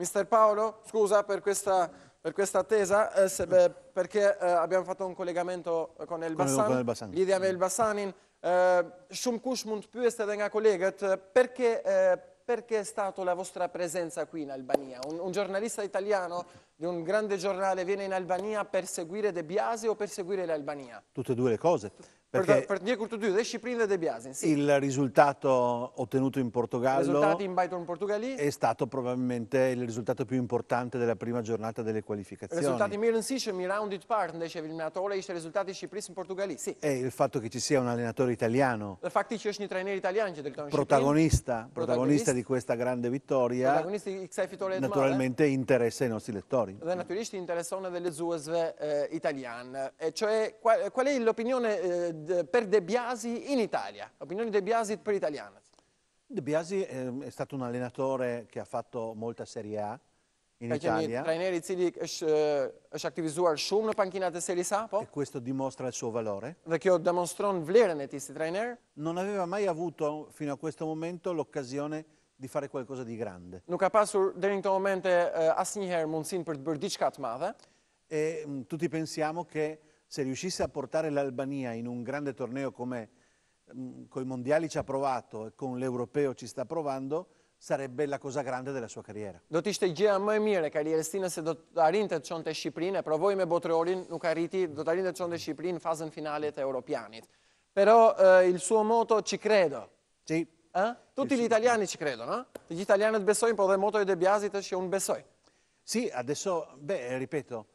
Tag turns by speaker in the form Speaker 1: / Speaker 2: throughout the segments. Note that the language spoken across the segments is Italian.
Speaker 1: Mister Paolo, scusa per questa, per questa attesa, eh, se, beh, perché eh, abbiamo fatto un collegamento eh, con il Bassan, Bassan. Lidia Mel mm. Bassanin. Eh, Shumë kush mund të pyeste nga kolegët, perché, eh, perché è stata la vostra presenza qui in Albania? Un, un giornalista italiano di un grande giornale viene in Albania per seguire De Biasi o per seguire l'Albania?
Speaker 2: Tutte e due le cose. Perché per,
Speaker 1: per ndjekur të dy, dhe dhe De Sì. Il
Speaker 2: risultato ottenuto in Portogallo in
Speaker 1: in
Speaker 2: è stato probabilmente il risultato più importante della prima giornata delle qualificazioni. Risultati
Speaker 1: mirë nësishëm i roundit parë ndeshjeve eliminatore ishte rezultati i Shqipërisë në Portugali. Sì.
Speaker 2: E il fatto che ci sia un allenatore italiano.
Speaker 1: Dhe fakti që është një trajner italian që drejton Shqipërinë. Protagonista,
Speaker 2: protagonista di questa grande vittoria. Protagonisti
Speaker 1: i kësaj fitore të madhe. Eh. Naturalmente
Speaker 2: interessa i nostri lettori.
Speaker 1: Dhe natyrisht intereson edhe lexuesve italian. E cioè qual, qual è l'opinione eh, per De Biasi in Italia? Opinioni De Biasi per Italiana.
Speaker 2: De Biasi è stato un allenatore che ha fatto molta Serie A
Speaker 1: in Italia. Trajneri cili është eh, është eh, aktivizuar shumë në pankinat e Serie A, E questo dimostra il suo valore. Perché kjo demonstron vlerën e tij si Non aveva mai
Speaker 2: avuto fino a questo momento l'occasione di fare qualcosa di grande.
Speaker 1: Nuk ka pasur deri në këtë moment eh, asnjëherë mundësinë për të bërë diçka E mm, tutti pensiamo che
Speaker 2: se riuscisse a portare l'Albania in un grande torneo come mm, con i mondiali ci ha provato e con l'europeo ci sta provando, sarebbe la cosa grande della sua carriera.
Speaker 1: Do të ishte gjëja më e mirë e karrierës tine se do të arrinte të çonte Shqipërinë, e provoi me Botreolin, nuk arriti, do të arrinte të çonte Shqipërinë në fazën finale të Europianit. Però eh, il suo moto ci credo. Sì. Eh? Tutti gli italiani ci credono, eh? Gli italiani besojnë, po dhe moto e De Biasit është që besoj. Sì, adesso, beh, ripeto,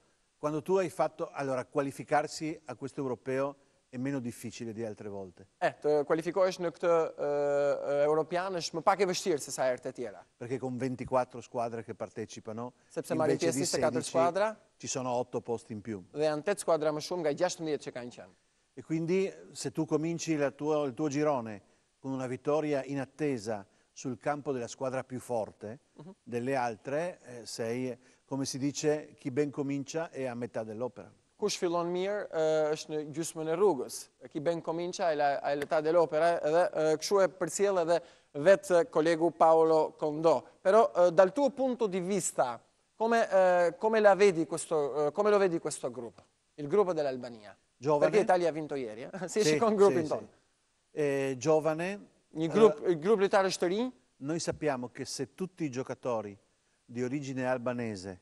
Speaker 1: quando tu hai fatto... Allora, qualificarsi
Speaker 2: a questo europeo è meno difficile di altre volte.
Speaker 1: Eh, të kualifikohesh eh, në këtë äh, uh, äh, europian është më pak e vështirë se sa herët e tjera.
Speaker 2: Perché con 24 squadre che partecipano, Sepse marri pjesë 24 squadra, ci sono 8 posti in più.
Speaker 1: Dhe janë 8 squadra më shumë nga 16 që kanë qenë.
Speaker 2: E quindi se tu cominci tua, il tuo girone con una vittoria in attesa sul campo della squadra più forte uh mhm. -huh. delle altre, eh, sei come si dice, chi ben comincia è a metà dell'opera.
Speaker 1: Kush fillon mirë uh, eh, është në gjysmën e rrugës. Ki ben kominqa e leta del opera edhe uh, eh, këshu e përcjell edhe vetë eh, kolegu Paolo Condò. Però uh, dal tuo punto di vista, come, come, vedi questo, come lo vedi questo gruppo? Il gruppo dell'Albania. Giovane. Perché l'Italia ha vinto ieri, eh? si esce sì, con gruppo sì, in tono. Sì. Eh, giovane.
Speaker 2: Il gruppo, allora, il gruppo l'Italia Noi sappiamo che se tutti i giocatori di origine albanese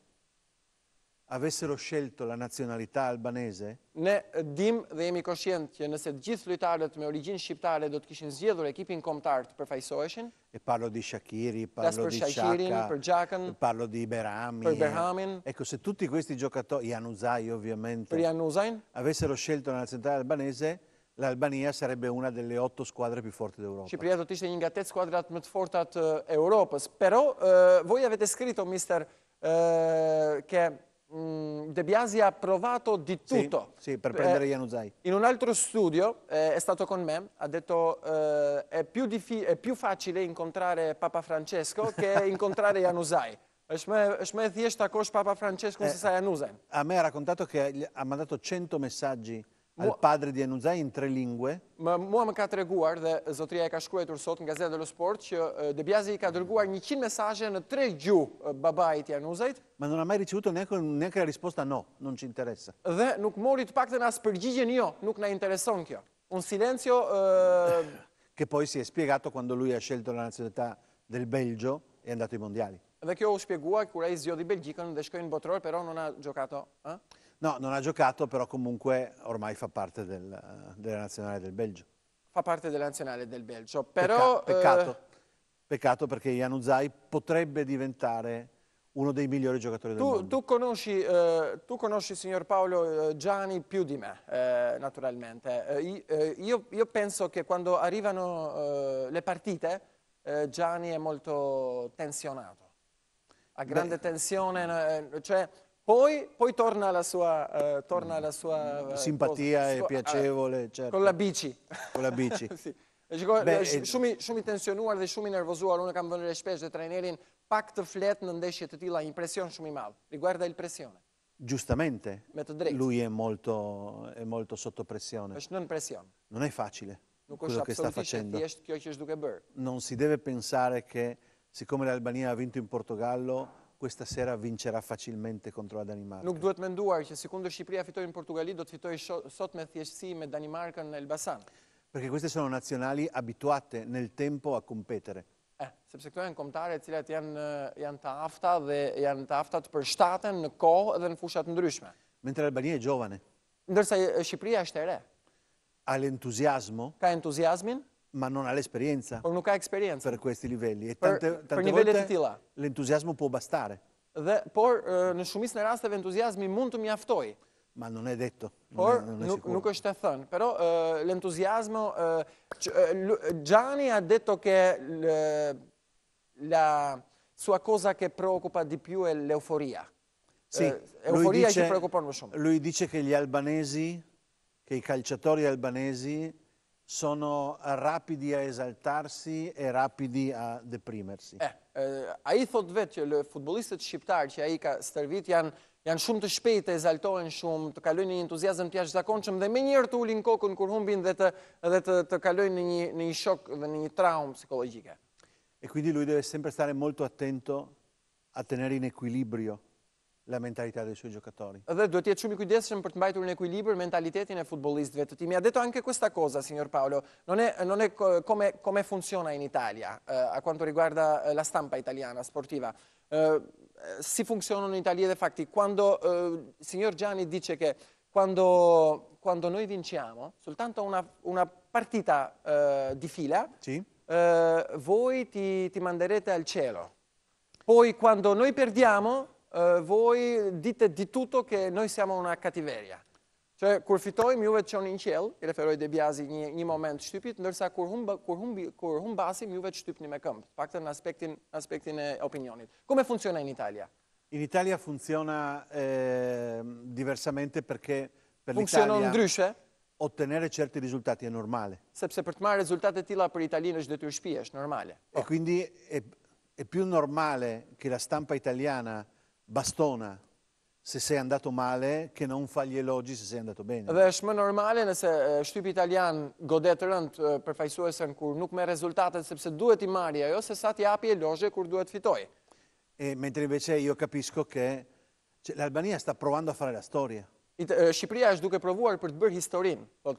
Speaker 2: avessero scelto la nazionalità albanese?
Speaker 1: Ne dim dhe jemi koshient që nëse të gjithë lojtarët me origjinë shqiptare do të kishin zgjedhur ekipin kombëtar të përfaqësoheshin.
Speaker 2: E parlo di Shakiri, parlo di Shaka, per Gjakan, parlo di Berami. Per Berhamin. Ecco, se tutti questi giocatori, Januzaj ovviamente, per Januzajn, avessero scelto la nazionalità albanese, l'Albania sarebbe una delle otto squadre più forti d'Europa.
Speaker 1: Cipriato, ishte një nga tetë skuadrat më forte eh, d'Europa. Però Europës, eh, voi avete scritto, mister, uh, che mm, De Biasi ha provato di tutto. Sì, sì per prendere eh, In un altro studio, eh, è stato con me, ha detto eh, è, più è più facile incontrare Papa Francesco che incontrare Januzaj. është me thjesht Papa Francesco eh, se sa Januzaj.
Speaker 2: A me ha raccontato che ha mandato 100 messaggi Al padre di Anuzaj në tre lingue.
Speaker 1: Mua më ka të reguar dhe zotria e ka shkruajtur sot në Gazeta dello Sport që Debjazi i ka dërguar 100 mesaje në tre gju babajt i Anuzajt.
Speaker 2: Ma nëna mai ricevuto neko nekra risposta no, nuk që interesa.
Speaker 1: Dhe nuk mori të pak të nasë përgjigjen jo, nuk në intereson kjo. Unë silencio... Ke poj si e
Speaker 2: spiegato kando lui e shelto la nacionalita del Belgio e andato i mondiali.
Speaker 1: Dhe kjo u shpjegua kura i zjodhi Belgjikën dhe shkojnë botëror, pero nuk në gjokato... Eh?
Speaker 2: No, non ha giocato, però comunque ormai fa parte del, eh, della nazionale del Belgio.
Speaker 1: Fa parte della nazionale del Belgio, però... Pecca peccato, eh...
Speaker 2: peccato perché Jan Januzaj potrebbe diventare uno dei migliori giocatori del tu, mondo.
Speaker 1: Tu conosci, eh, tu conosci, signor Paolo eh, Gianni, più di me, eh, naturalmente. Eh, eh io, io, penso che quando arrivano le partite, Gianni è molto tensionato. Ha grande Beh. tensione, mm. cioè poi, poi torna alla sua, eh, torna alla mm. sua eh, simpatia cosa, sua, eh, piacevole, certo. Con la bici.
Speaker 2: Con la bici.
Speaker 1: sì. Shumë shumë i tensionuar dhe shumë i unë kam vënë shpesh dhe trainerin pak të flet në ndeshje të tilla, impresion shumë i Riguarda il pressione.
Speaker 2: Giustamente. Lui è molto, è molto sotto pressione. pressione. Non è facile non quello che sta facendo. Non si deve pensare che siccome l'Albania ha vinto in Portogallo questa sera vincerà facilmente contro la Danimarca. Non
Speaker 1: dovete mennuar che siccome la Cipro ha fito in Portogallo, do fito sot me thjesësi me Danimarkën e Albanian.
Speaker 2: Perché queste sono nazionali abituate nel tempo a competere.
Speaker 1: Eh, seppese to janë komtare e cilat janë janë të afta dhe janë të afta të përshtaten në kohë edhe në fusha të ndryshme. Me tër Albania e giovane. Ndërsa Shqipria është ere. re. Ka entuziazm ka entuziazmin? ma non ha l'esperienza
Speaker 2: per questi livelli. E Për- tante, tante volte l'entusiasmo può bastare,
Speaker 1: Dhe por në shumicën e rasteve entuziazmi mund të mjaftojë, ma non è detto. Non è, non è sicuro. nuk është e thënë. Però ë, l'entusiasmo ë, c- Gianni ha detto che l- la sua cosa che preoccupa di più è l'euforia. Sì, Eh, euforia ci dice, preoccupa un
Speaker 2: lui dice che gli albanesi, che i calciatori albanesi sono rapidi a esaltarsi e rapidi a deprimersi. Eh,
Speaker 1: eh, a i thot vetë që lë futbolistët shqiptarë që a i ka stërvit janë janë shumë të shpejtë, ezaltohen shumë, të kalojnë një entuziasm të jashtë zakonqëm dhe me njërë të ulin kokën kur humbin dhe të, dhe të, të kalojnë një, një shok dhe një traumë psikologjike.
Speaker 2: E kujdi, lui deve sempre stare molto attento a tenere in equilibrio la mentalità dei suoi giocatori.
Speaker 1: Dhe duhet të jetë shumë i kujdesshëm për të mbajtur në ekuilibër mentalitetin e futbollistëve të Ha detto anche questa cosa, signor Paolo, non è, non è come, come, funziona in Italia eh, a quanto riguarda eh, la stampa italiana sportiva. Eh, si funziona in Italia dei fatti. Quando eh, il signor Gianni dice che quando, quando noi vinciamo, soltanto una, una partita eh, di fila, sì. voi ti, ti manderete al cielo. Poi quando noi perdiamo voi dite di tutto che noi siamo una cattiveria. Cioè, kur fitojm juve të në qelë, i referoj dhe Biazi një një moment shtypit, ndërsa kur hum kur humbi kur humbasim juve të shtypni me këmbë, faktën në aspektin aspektin e opinionit. Come funziona in Italia?
Speaker 2: In Italia funziona diversamente perché per l'Italia funziona ndryshe. Ottenere certi risultati è normale.
Speaker 1: Sepse për të marrë rezultate tila per për Italinë është
Speaker 2: detyrë shtëpi, është normale. E quindi è è più normale che la stampa italiana bastona se se andato male che non fa gli elogi se se andato bene. Dhe
Speaker 1: është më normale nëse shtypi italian godet rënd përfaqësuesën kur nuk me rezultatet sepse duhet i marrë ajo se sa ti e elogje kur duhet fitoj. E mentre invece io
Speaker 2: jo capisco che cioè l'Albania sta provando a fare la storia. Shqipria e, është duke provuar për të bërë historim. Po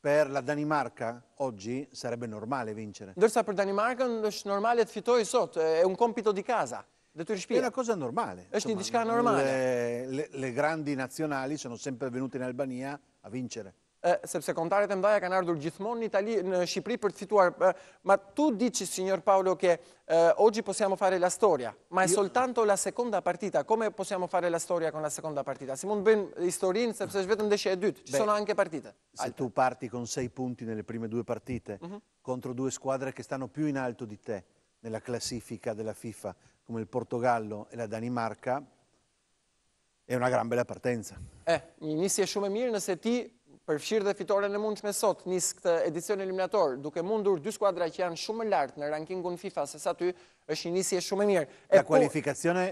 Speaker 2: per la Danimarca oggi sarebbe normale vincere.
Speaker 1: Dërsa për Danimarkën është normale të fitojë sot, e, un compito di casa. Dottor Spia. È una cosa normale.
Speaker 2: Eh insomma, è normale.
Speaker 1: Le, le, le, grandi nazionali sono sempre venute in Albania a vincere. Eh, sepse kontarët e mdaja kanë ardhur gjithmonë në Itali, në Shqipëri për të fituar. Eh, ma tu dici, signor Paolo, che eh, oggi possiamo fare la storia, ma è Io... soltanto la seconda partita. Come possiamo fare la storia con la seconda partita? Si mund bëjmë historinë, sepse është vetëm deshje e dytë. Ci Beh, sono anche partite. Se
Speaker 2: Altre. tu parti con sei punti nelle prime due partite, mm -hmm. contro due squadre che stanno più in alto di te nella classifica della FIFA, come il Portogallo e la Danimarca è una gran bella partenza.
Speaker 1: Eh, mi è shumë mirë nëse ti përfshir dhe fitoren e mundshme sot nis këtë edicion eliminator, duke mundur dy skuadra që janë shumë më lart në rankingun FIFA se sa ty, është një nisi e shumë e mirë. La qualificazione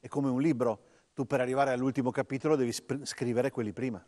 Speaker 2: è come un libro. tu per arrivare all'ultimo capitolo devi scrivere quelli prima.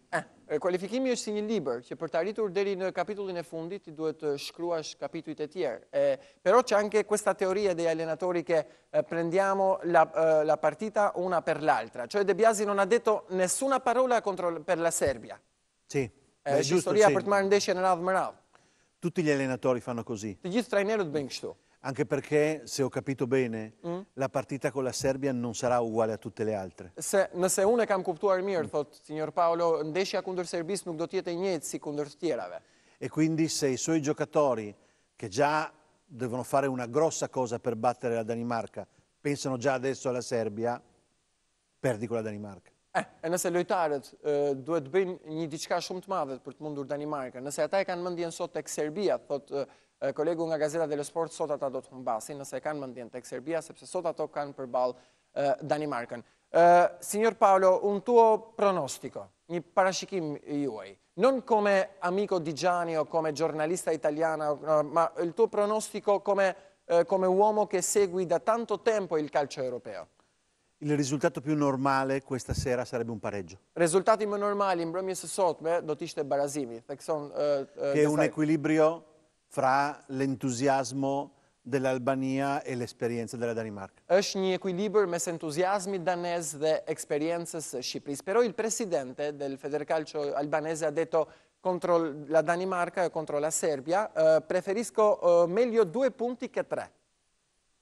Speaker 1: Eh, kualifikimi eh, është si një libër që për të arritur deri në kapitullin e fundit ti duhet të eh, shkruash capitujt e tjerë. Eh, però c'è anche questa teoria degli allenatori che eh, prendiamo la, eh, la, partita una per l'altra, cioè De Biasi non ha detto nessuna parola contro, per la Serbia. Sì.
Speaker 2: Eh, è giusto, storia sì. per të
Speaker 1: marrë ndeshjen radhë më radhë.
Speaker 2: Tutti gli allenatori fanno così.
Speaker 1: Të gjithë trajnerët bëjnë kështu.
Speaker 2: Anche perché, se ho capito bene, mm. la partita con la Serbia non sarà uguale a tutte le altre.
Speaker 1: Se, nëse unë e kam kuptuar mirë, mm. thot signor Paolo, ndeshja kundër Serbisë nuk do të jetë e njëjtë si kundër të tjerave. E quindi
Speaker 2: se i suoi giocatori che già devono fare una grossa cosa per battere la Danimarca, pensano già adesso alla Serbia, perdi con la Danimarca.
Speaker 1: Eh, e nëse lojtarët duhet të bëjnë një diçka shumë të madhët për të mundur Danimarka, nëse ata e kanë mëndjen sot të kësërbia, thot kolegu nga Gazeta dhe Lësport, sot ata do të mëmbasin, nëse e kanë mëndjen të kësërbia, sepse sot ato kanë përbal Danimarkën. Sinjor Paolo, unë tuo pronostiko, një parashikim juaj, non kome amico di o kome gjornalista italiana, ma il tuo pronostiko kome uomo che segui da tanto tempo il calcio europeo. Il
Speaker 2: risultato più normale questa sera sarebbe un pareggio.
Speaker 1: Risultati più normali in mbrëmjes së sotme do barazimi, eh, eh, che è un
Speaker 2: equilibrio fra l'entusiasmo dell'Albania e l'esperienza della Danimarca.
Speaker 1: Është një ekuilibër mes entuziazmit danez dhe eksperiencës së Shqipërisë. Però il presidente del Federcalcio albanese ha detto contro la Danimarca e contro la Serbia eh, preferisco meglio due punti che tre.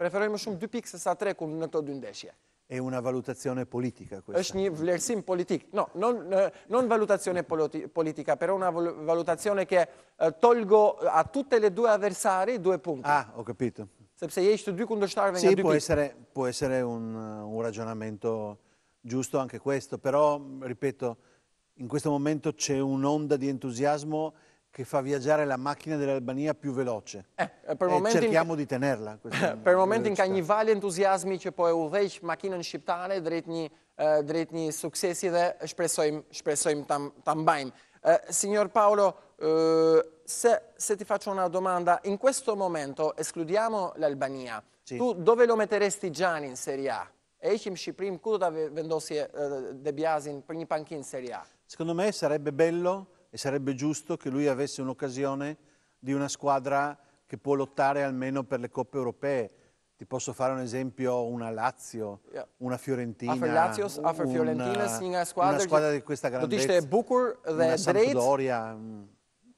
Speaker 1: Preferoj më shumë dy pikë se sa tre kur në këto dy ndeshje.
Speaker 2: È una valutazione politica questa.
Speaker 1: është një vlerësim politik. No, non, eh, non valutazione politi- politica, però una vol- valutazione che eh, tolgo eh, a tutte le due avversari due punti. Ah, ho capito. Se je ishte dy kundështarëve nga Sì, dy può essere,
Speaker 2: può essere un, un ragionamento giusto anche questo, però, ripeto, in questo momento c'è un'onda di entusiasmo che fa viaggiare la macchina dell'Albania più veloce. Eh, per e cerchiamo in... di tenerla. per
Speaker 1: il momento in valë entuziazmi që po e udhëheq makinën shqiptare drejt një uh, eh, drejt një suksesi dhe shpresojmë shpresojmë ta ta Uh, eh, signor Paolo, uh, se, se ti faccio una domanda, in questo momento escludiamo l'Albania. Sì. Tu dove lo metteresti Gianni in Serie A? E Eshim Shqiprim, ku do ta vendosje De Biasin për Serie A?
Speaker 2: Secondo me sarebbe bello e sarebbe giusto che lui avesse un'occasione di una squadra che può lottare almeno per le coppe europee. Ti posso fare un esempio, una Lazio, una Fiorentina. Afër Lazios, afër Fiorentinës, një squadra, una squadra di questa grandezza. Do të ishte e bukur dhe Sampdoria, mm,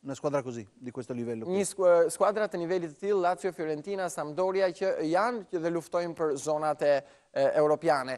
Speaker 2: una squadra così, di questo livello.
Speaker 1: Një skuadra eh, të nivelit të tillë, Lazio, Fiorentina, Sampdoria që janë që dhe luftojnë për zonat eh,